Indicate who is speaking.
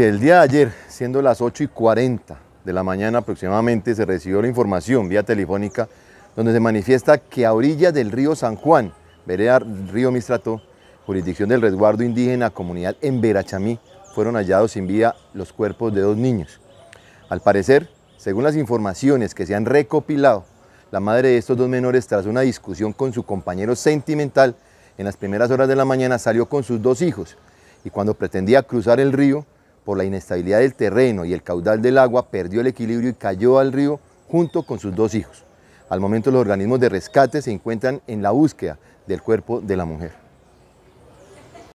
Speaker 1: el día de ayer, siendo las 8 y 40 de la mañana aproximadamente, se recibió la información vía telefónica donde se manifiesta que a orillas del río San Juan, vereda Río Mistrató, jurisdicción del resguardo indígena comunidad en Verachamí, fueron hallados sin vía los cuerpos de dos niños. Al parecer, según las informaciones que se han recopilado, la madre de estos dos menores, tras una discusión con su compañero sentimental, en las primeras horas de la mañana salió con sus dos hijos y cuando pretendía cruzar el río, por la inestabilidad del terreno y el caudal del agua, perdió el equilibrio y cayó al río junto con sus dos hijos. Al momento los organismos de rescate se encuentran en la búsqueda del cuerpo de la mujer.